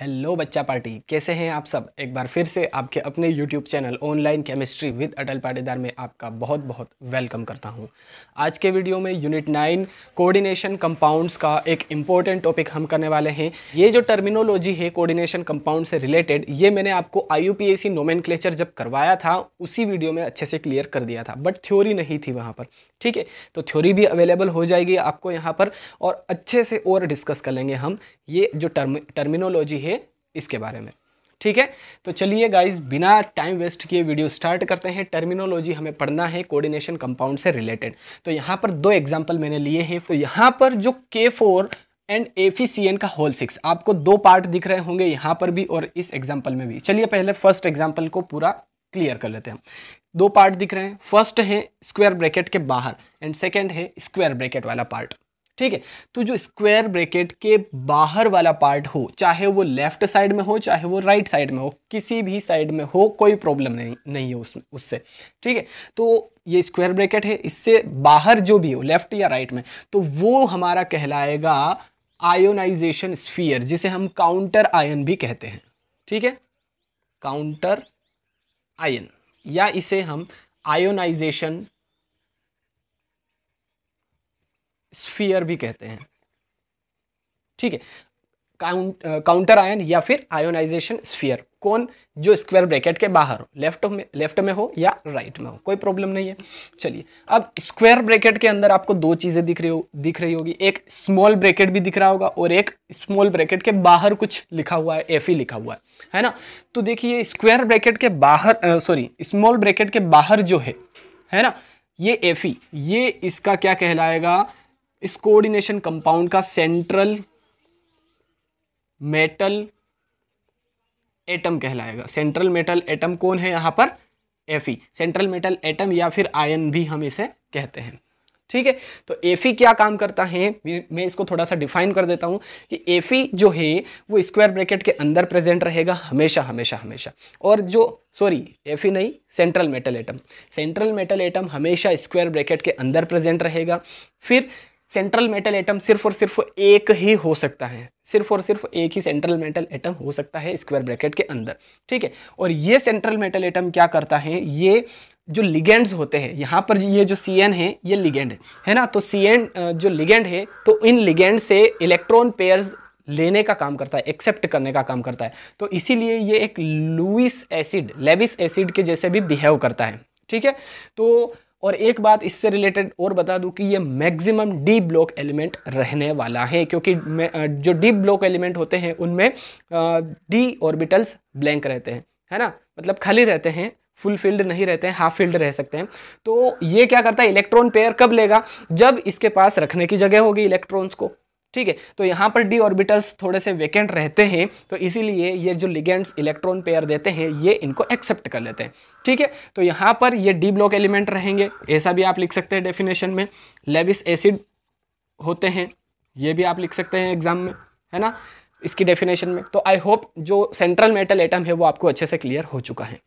hello बच्चा party कैसे हैं आप सब एक बार फिर से आपके अपने YouTube channel online chemistry with Atal Patidar में आपका बहुत बहुत वेलकम करता हूं आज के वीडियो में यूनिट नाइन कोऑर्डिनेशन कंपाउंड्स का एक इम्पॉर्टेंट टॉपिक हम करने वाले हैं ये जो टर्मिनोलॉजी है कोऑर्डिनेशन कंपाउंड से रिलेटेड ये मैंने आपको आई यू जब करवाया था उसी वीडियो में अच्छे से क्लियर कर दिया था बट थ्योरी नहीं थी वहाँ पर ठीक है तो थ्योरी भी अवेलेबल हो जाएगी आपको यहाँ पर और अच्छे से और डिस्कस कर लेंगे हम ये जो टर्म टर्मिनोलॉजी है इसके बारे में ठीक है तो चलिए गाइज बिना टाइम वेस्ट किए वीडियो स्टार्ट करते हैं टर्मिनोलॉजी हमें पढ़ना है कोऑर्डिनेशन कंपाउंड से रिलेटेड तो यहाँ पर दो एग्जाम्पल मैंने लिए हैं तो यहाँ पर जो के फोर एंड एफीसीएन का होल सिक्स आपको दो पार्ट दिख रहे होंगे यहाँ पर भी और इस एग्जाम्पल में भी चलिए पहले फर्स्ट एग्जाम्पल को पूरा क्लियर कर लेते हैं दो पार्ट दिख रहे हैं फर्स्ट है स्क्वायर ब्रैकेट के बाहर एंड सेकेंड है स्क्वायर ब्रैकेट वाला पार्ट ठीक है तो जो स्क्वायर ब्रैकेट के बाहर वाला पार्ट हो चाहे वो लेफ्ट साइड में हो चाहे वो राइट right साइड में हो किसी भी साइड में हो कोई प्रॉब्लम नहीं नहीं है उसमें उससे ठीक है तो ये स्क्वायर ब्रैकेट है इससे बाहर जो भी हो लेफ्ट या राइट right में तो वो हमारा कहलाएगा आयोनाइजेशन स्फीयर जिसे हम काउंटर आयन भी कहते हैं ठीक है काउंटर आयन या इसे हम आयोनाइजेशन स्फीयर भी कहते हैं ठीक है काउंट काउंटर आयन या फिर आयोनाइजेशन स्फीयर कौन जो स्क्वायर ब्रैकेट के बाहर हो लेफ्ट में लेफ्ट में हो या राइट में हो कोई प्रॉब्लम नहीं है चलिए अब स्क्वायर ब्रैकेट के अंदर आपको दो चीज़ें दिख रही हो दिख रही होगी एक स्मॉल ब्रैकेट भी दिख रहा होगा और एक स्मॉल ब्रैकेट के बाहर कुछ लिखा हुआ है एफ e लिखा हुआ है है ना तो देखिए स्क्वायर ब्रैकेट के बाहर सॉरी स्मॉल ब्रैकेट के बाहर जो है है ना ये एफ e, ये इसका क्या कहलाएगा इस कोऑर्डिनेशन कंपाउंड का सेंट्रल मेटल एटम कहलाएगा सेंट्रल मेटल एटम कौन है यहाँ पर एफी सेंट्रल मेटल एटम या फिर आयन भी हम इसे कहते हैं ठीक है तो एफी क्या काम करता है मैं इसको थोड़ा सा डिफाइन कर देता हूँ कि एफी जो है वो स्क्वायर ब्रैकेट के अंदर प्रेजेंट रहेगा हमेशा हमेशा हमेशा और जो सॉरी एफी नहीं central metal atom central metal atom हमेशा स्क्वायर ब्रैकेट के अंदर प्रेजेंट रहेगा फिर सेंट्रल मेटल एटम सिर्फ और सिर्फ एक ही हो सकता है सिर्फ और सिर्फ एक ही सेंट्रल मेटल एटम हो सकता है स्क्वायर ब्रैकेट के अंदर ठीक है और ये सेंट्रल मेटल एटम क्या करता है ये जो लिगेंड्स होते हैं यहाँ पर ये जो सी एन है ये लिगेंड है है ना तो सी एन जो लिगेंड है तो इन लिगेंड से इलेक्ट्रॉन पेयर्स लेने का काम करता है एक्सेप्ट करने का काम करता है तो इसीलिए ये एक लुइस एसिड लेविस एसिड के जैसे भी बिहेव करता है ठीक है तो और एक बात इससे रिलेटेड और बता दूं कि ये मैक्सिमम डी ब्लॉक एलिमेंट रहने वाला है क्योंकि जो डी ब्लॉक एलिमेंट होते हैं उनमें डी ऑर्बिटल्स ब्लैंक रहते हैं है ना मतलब खाली रहते हैं फुल फील्ड नहीं रहते हैं हाफ फील्ड रह सकते हैं तो ये क्या करता है इलेक्ट्रॉन पेयर कब लेगा जब इसके पास रखने की जगह होगी इलेक्ट्रॉन्स को ठीक है तो यहाँ पर डी ऑर्बिटल्स थोड़े से वेकेंट रहते हैं तो इसीलिए ये जो लिगेंड्स इलेक्ट्रॉन पेयर देते हैं ये इनको एक्सेप्ट कर लेते हैं ठीक है तो यहाँ पर ये डी ब्लॉक एलिमेंट रहेंगे ऐसा भी आप लिख सकते हैं डेफिनेशन में लेविस एसिड होते हैं ये भी आप लिख सकते हैं एग्जाम में है ना इसकी डेफिनेशन में तो आई होप जो सेंट्रल मेटल एटम है वो आपको अच्छे से क्लियर हो चुका है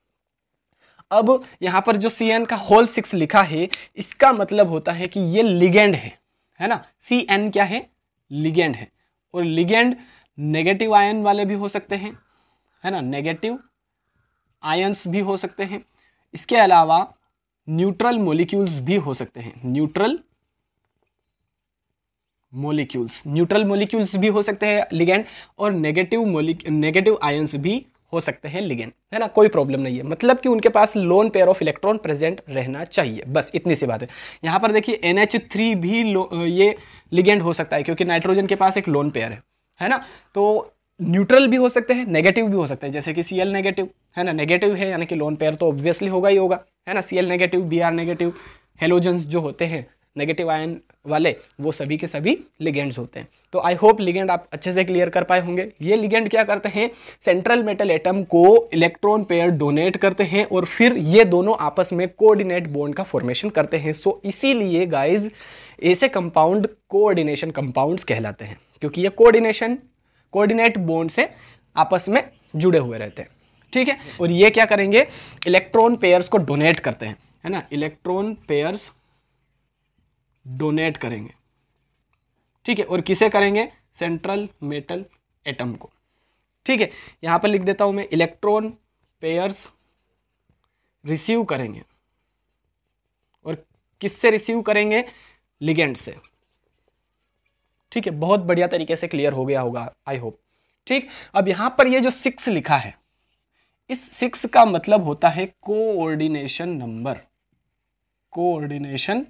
अब यहाँ पर जो सी का होल सिक्स लिखा है इसका मतलब होता है कि ये लिगेंड है है ना सी क्या है लिगेंड है और लिगेंड नेगेटिव आयन वाले भी हो सकते हैं है ना नेगेटिव आयंस भी हो सकते हैं इसके अलावा न्यूट्रल मोलिक्यूल्स भी हो सकते हैं न्यूट्रल मोलिक्यूल्स न्यूट्रल मोलिक्यूल्स भी हो सकते हैं लिगेंड और नेगेटिव मोलिक नेगेटिव आयंस भी हो सकते हैं लिगेन है ना कोई प्रॉब्लम नहीं है मतलब कि उनके पास lone pair of electron present रहना चाहिए बस इतनी सी बात है यहाँ पर देखिए एन भी ये लिगेंड हो सकता है क्योंकि नाइट्रोजन के पास एक लोन पेयर है है ना तो न्यूट्रल भी हो सकते हैं नेगेटिव भी हो सकते हैं जैसे कि सी नेगेटिव है ना नेगेटिव है यानी कि लोन पेयर तो ऑब्वियसली होगा ही होगा है ना C negative B negative halogen जो होते हैं नेगेटिव आयन वाले वो सभी के सभी लिगेंड्स होते हैं तो आई होप लिगेंड आप अच्छे से क्लियर कर पाए होंगे ये लिगेंड क्या करते हैं सेंट्रल मेटल एटम को इलेक्ट्रॉन पेयर डोनेट करते हैं और फिर ये दोनों आपस में कोऑर्डिनेट बोन्ड का फॉर्मेशन करते हैं सो इसीलिए गाइज ऐसे कंपाउंड कोऑर्डिनेशन कंपाउंड्स कहलाते हैं क्योंकि ये कोऑर्डिनेशन कोऑर्डिनेट बोन्ड से आपस में जुड़े हुए रहते हैं ठीक है और ये क्या करेंगे इलेक्ट्रॉन पेयर्स को डोनेट करते हैं है ना इलेक्ट्रॉन पेयर्स डोनेट करेंगे ठीक है और किसे करेंगे सेंट्रल मेटल एटम को ठीक है यहां पर लिख देता हूं मैं इलेक्ट्रॉन पेयर्स रिसीव करेंगे और किससे रिसीव करेंगे लिगेंड से ठीक है बहुत बढ़िया तरीके से क्लियर हो गया होगा आई होप ठीक अब यहां पर ये जो सिक्स लिखा है इस सिक्स का मतलब होता है कोऑर्डिनेशन नंबर कोऑर्डिनेशन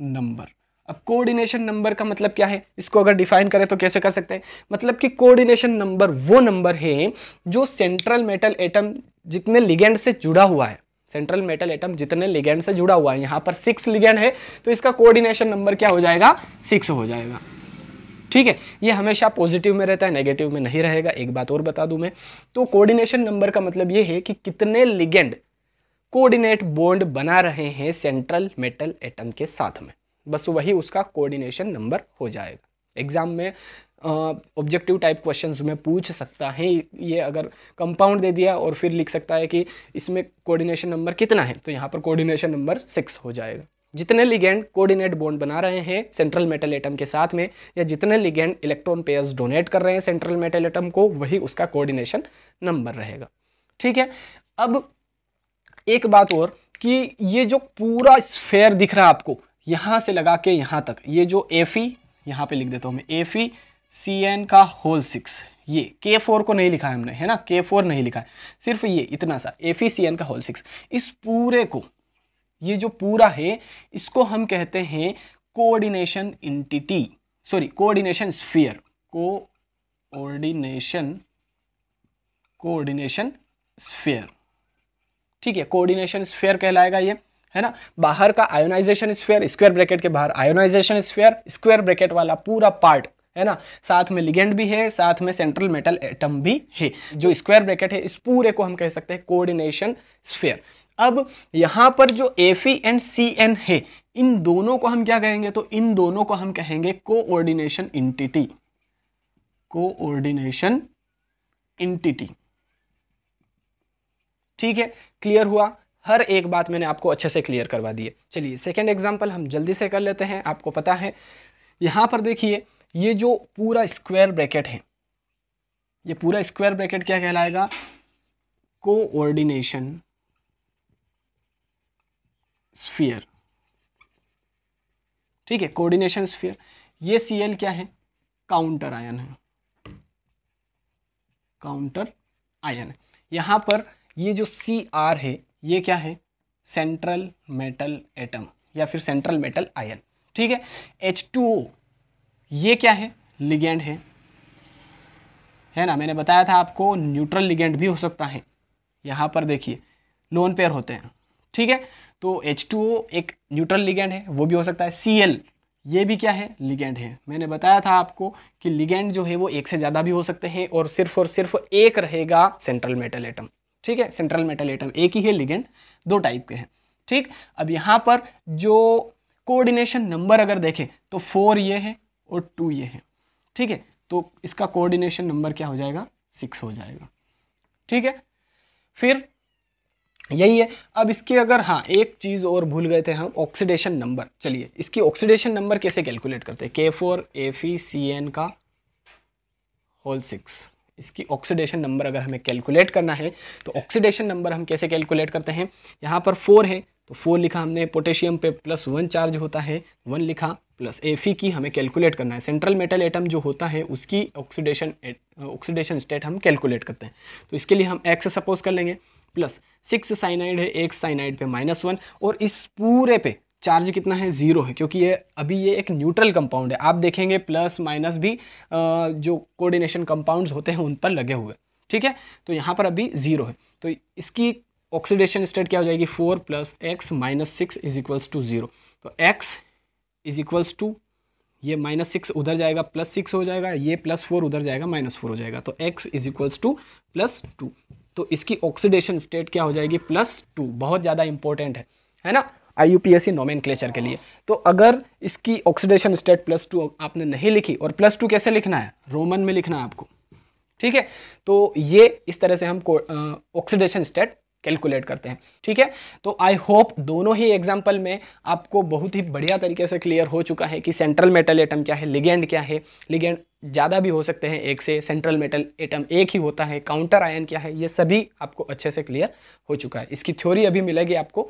नंबर अब कोऑर्डिनेशन नंबर का मतलब क्या है इसको अगर डिफाइन करें तो कैसे कर सकते हैं मतलब कि कोऑर्डिनेशन नंबर वो नंबर है जो सेंट्रल मेटल एटम जितने लिगेंड से जुड़ा हुआ है सेंट्रल मेटल एटम जितने लिगेंड से जुड़ा हुआ है यहाँ पर सिक्स लिगेंड है तो इसका कोऑर्डिनेशन नंबर क्या हो जाएगा सिक्स हो जाएगा ठीक है ये हमेशा पॉजिटिव में रहता है नेगेटिव में नहीं रहेगा एक बात और बता दूं मैं तो कोऑर्डिनेशन नंबर का मतलब ये है कि कितने लिगेंड कोऑर्डिनेट बोन्ड बना रहे हैं सेंट्रल मेटल एटम के साथ में बस वही उसका कोऑर्डिनेशन नंबर हो जाएगा एग्जाम में ऑब्जेक्टिव टाइप क्वेश्चन में पूछ सकता है ये अगर कंपाउंड दे दिया और फिर लिख सकता है कि इसमें कोऑर्डिनेशन नंबर कितना है तो यहाँ पर कोऑर्डिनेशन नंबर सिक्स हो जाएगा जितने लिगेंड कोऑर्डिनेट बोन्ड बना रहे हैं सेंट्रल मेटल एटम के साथ में या जितने लिगेंड इलेक्ट्रॉन पेयर्स डोनेट कर रहे हैं सेंट्रल मेटल एटम को वही उसका कोऑर्डिनेशन नंबर रहेगा ठीक है अब एक बात और कि ये जो पूरा स्फेयर दिख रहा है आपको यहाँ से लगा के यहाँ तक ये जो एफ ई e, यहाँ पर लिख देता हूँ मैं एफ ई सी एन का होल सिक्स ये के फोर को नहीं लिखा है हमने है ना के फोर नहीं लिखा है सिर्फ ये इतना सा एफ ई सी एन का होल सिक्स इस पूरे को ये जो पूरा है इसको हम कहते हैं coordination entity sorry coordination sphere coordination coordination sphere ठीक है कोऑर्डिनेशन स्फेयर कहलाएगा ये है ना बाहर का आयोनाइजेशन स्फेयर स्क्वायर ब्रैकेट के बाहर आयोनाइजेशन स्फेयर स्क्वायर ब्रैकेट वाला पूरा पार्ट है ना साथ में लिगेंड भी है साथ में सेंट्रल मेटल एटम भी है जो स्क्वायर ब्रैकेट है इस पूरे को हम कह सकते हैं कोऑर्डिनेशन स्फेयर अब यहां पर जो एफ एंड सी एन है इन दोनों को हम क्या कहेंगे तो इन दोनों को हम कहेंगे कोऑर्डिनेशन इंटिटी कोऑर्डिनेशन इंटिटी ठीक है क्लियर हुआ हर एक बात मैंने आपको अच्छे से क्लियर करवा दिए चलिए सेकेंड एग्जाम्पल हम जल्दी से कर लेते हैं आपको पता है यहाँ पर देखिए ये जो पूरा स्क्वायर ब्रैकेट है ये पूरा स्क्वायर ब्रैकेट क्या कहलाएगा कोऑर्डिनेशन स्फीयर ठीक है कोऑर्डिनेशन स्फीयर ये सीएल क्या है काउंटर आयन है काउंटर आयन है पर ये जो सी आर है ये क्या है सेंट्रल मेटल एटम या फिर सेंट्रल मेटल आयन ठीक है एच टू ओ ये क्या है लिगेंड है है ना मैंने बताया था आपको न्यूट्रल लिगेंड भी हो सकता है यहाँ पर देखिए लोन पेयर होते हैं ठीक है तो एच टू ओ एक न्यूट्रल लिगेंड है वो भी हो सकता है सी एल ये भी क्या है लिगेंड है मैंने बताया था आपको कि लिगेंड जो है वो एक से ज़्यादा भी हो सकते हैं और सिर्फ और सिर्फ एक रहेगा सेंट्रल मेटल एटम ठीक है सेंट्रल मेटल एटम एक ही है लिगेंड दो टाइप के हैं ठीक अब यहाँ पर जो कोऑर्डिनेशन नंबर अगर देखें तो फोर ये है और टू ये है ठीक है तो इसका कोऑर्डिनेशन नंबर क्या हो जाएगा सिक्स हो जाएगा ठीक है फिर यही है अब इसके अगर हाँ एक चीज़ और भूल गए थे हम ऑक्सीडेशन नंबर चलिए इसकी ऑक्सीडेशन नंबर कैसे कैलकुलेट करते हैं K four A Fe C N का होल सिक्स इसकी ऑक्सीडेशन नंबर अगर हमें कैलकुलेट करना है तो ऑक्सीडेशन नंबर हम कैसे कैलकुलेट करते हैं यहाँ पर फोर है तो फोर लिखा हमने पोटेशियम पे प्लस वन चार्ज होता है वन लिखा प्लस ए की हमें कैलकुलेट करना है सेंट्रल मेटल एटम जो होता है उसकी ऑक्सीडेशन ऑक्सीडेशन स्टेट हम कैलकुलेट करते हैं तो इसके लिए हम एक्स सपोज कर लेंगे प्लस सिक्स साइनाइड है एक साइनाइड पे माइनस वन और इस पूरे पे चार्ज कितना है ज़ीरो है क्योंकि ये अभी ये एक न्यूट्रल कंपाउंड है आप देखेंगे प्लस माइनस भी जो कोऑर्डिनेशन कंपाउंड्स होते हैं उन पर लगे हुए ठीक है तो यहाँ पर अभी ज़ीरो है तो इसकी ऑक्सीडेशन स्टेट क्या हो जाएगी four plus X minus six is equals to zero तो एक्स इज इक्वल्स टू ये माइनस सिक्स उधर जाएगा प्लस सिक्स हो जाएगा ये प्लस फोर उधर जाएगा माइनस फोर हो जाएगा तो X is equals to plus two तो इसकी ऑक्सीडेशन स्टेट क्या हो जाएगी प्लस टू बहुत ज़्यादा इंपॉर्टेंट है है ना I U P S C nomenclature के लिए तो अगर इसकी ऑक्सीडेशन स्टेट प्लस टू आपने नहीं लिखी और प्लस टू कैसे लिखना है रोमन में लिखना है आपको ठीक है तो ये इस तरह से हम ऑक्सीडेशन स्टेट कैलकुलेट करते हैं ठीक है तो आई होप दोनों ही एग्जाम्पल में आपको बहुत ही बढ़िया तरीके से क्लियर हो चुका है कि सेंट्रल मेटल एटम क्या है लिगेंड क्या है लिगेंड ज़्यादा भी हो सकते हैं एक से सेंट्रल मेटल एटम एक ही होता है काउंटर आयन क्या है ये सभी आपको अच्छे से क्लियर हो चुका है इसकी थ्योरी अभी मिलेगी आपको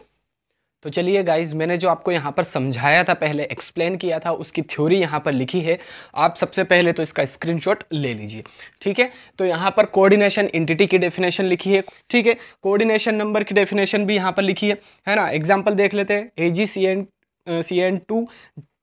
तो चलिए गाइज मैंने जो आपको यहाँ पर समझाया था पहले एक्सप्लेन किया था उसकी थ्योरी यहाँ पर लिखी है आप सबसे पहले तो इसका स्क्रीनशॉट ले लीजिए ठीक है तो यहाँ पर कोऑर्डिनेशन इंटिटी की डेफिनेशन लिखी है ठीक है कोऑर्डिनेशन नंबर की डेफिनेशन भी यहाँ पर लिखी है है ना एग्जाम्पल देख लेते हैं A G C N C N two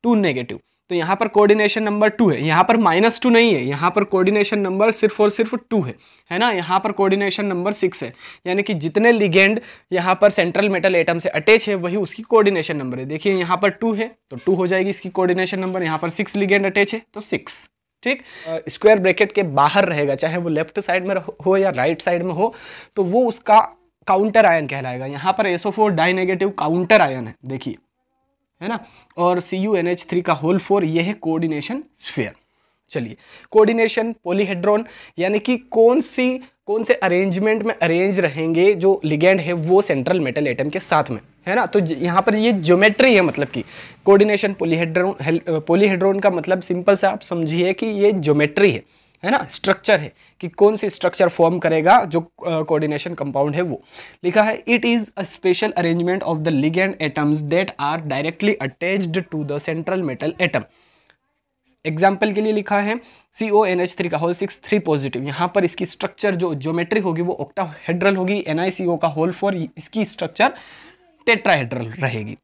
two negative तो यहाँ पर कोऑर्डिनेशन नंबर टू है यहाँ पर माइनस टू नहीं है यहाँ पर कोऑर्डिनेशन नंबर सिर्फ और सिर्फ टू है है ना यहाँ पर कोऑर्डिनेशन नंबर सिक्स है यानी कि जितने लिगेंड यहाँ पर सेंट्रल मेटल एटम से अटैच है वही उसकी कोऑर्डिनेशन नंबर है देखिए यहाँ पर टू है तो टू हो जाएगी इसकी कोऑर्डिनेशन नंबर यहाँ पर सिक्स लिगेंड अटैच है तो सिक्स ठीक स्क्वायर ब्रैकेट के बाहर रहेगा चाहे वो लेफ्ट साइड में हो या राइट साइड में हो तो वो उसका काउंटर आयन कहलाएगा यहाँ पर SO four di negative counter ion है देखिए है ना और C U N H three का होल फोर ये है कोऑर्डिनेशन स्फेयर चलिए कोऑर्डिनेशन पोलीहेड्रॉन यानी कि कौन सी कौन से अरेंजमेंट में अरेंज रहेंगे जो लिगेंड है वो सेंट्रल मेटल एटम के साथ में है ना तो यहाँ पर ये ज्योमेट्री है मतलब कि कोऑर्डिनेशन पोलीहेड्रोन पोलीहेड्रोन का मतलब सिंपल से आप समझिए कि ये ज्योमेट्री है है ना स्ट्रक्चर है कि कौन सी स्ट्रक्चर फॉर्म करेगा जो कोऑर्डिनेशन कंपाउंड है वो लिखा है it is a special arrangement of the ligand atoms that are directly attached to the central metal atom example के लिए लिखा है C O N H three का होल सिक्स थ्री पॉजिटिव यहाँ पर इसकी स्ट्रक्चर जो ज्योमेट्री होगी वो हेड्रल होगी एन आई सी ओ का होल फोर इसकी स्ट्रक्चर टेट्राहेड्रल रहेगी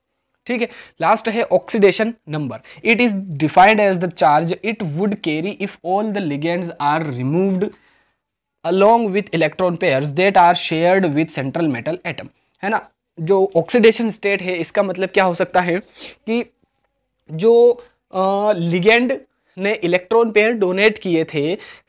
ठीक है लास्ट है oxidation number it is defined as the charge it would carry if all the ligands are removed along with electron pair that are shared with central metal atom है ना जो oxidation state है इसका मतलब क्या हो सकता है कि जो लिगेंड ने इलेक्ट्रॉन पेयर डोनेट किए थे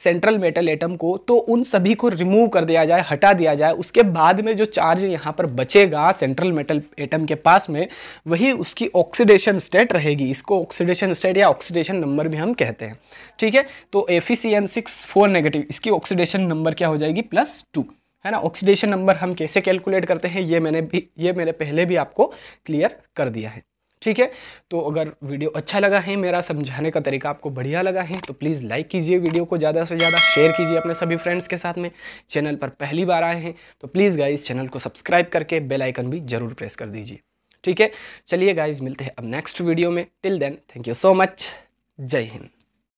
सेंट्रल मेटल एटम को तो उन सभी को रिमूव कर दिया जाए हटा दिया जाए उसके बाद में जो चार्ज यहाँ पर बचेगा सेंट्रल मेटल एटम के पास में वही उसकी ऑक्सीडेशन स्टेट रहेगी इसको ऑक्सीडेशन स्टेट या ऑक्सीडेशन नंबर भी हम कहते हैं ठीक है तो एफ सिक्स फोर नेगेटिव इसकी ऑक्सीडेशन नंबर क्या हो जाएगी प्लस टू है ना ऑक्सीडेशन नंबर हम कैसे कैलकुलेट करते हैं ये मैंने भी ये मैंने पहले भी आपको क्लियर कर दिया है ठीक है तो अगर वीडियो अच्छा लगा है मेरा समझाने का तरीका आपको बढ़िया लगा है तो प्लीज़ लाइक कीजिए वीडियो को ज़्यादा से ज़्यादा शेयर कीजिए अपने सभी फ्रेंड्स के साथ में चैनल पर पहली बार आए हैं तो प्लीज़ गाइज चैनल को सब्सक्राइब करके बेल आइकन भी ज़रूर प्रेस कर दीजिए ठीक है चलिए गाइज मिलते हैं अब नेक्स्ट वीडियो में till then thank you so much जय हिंद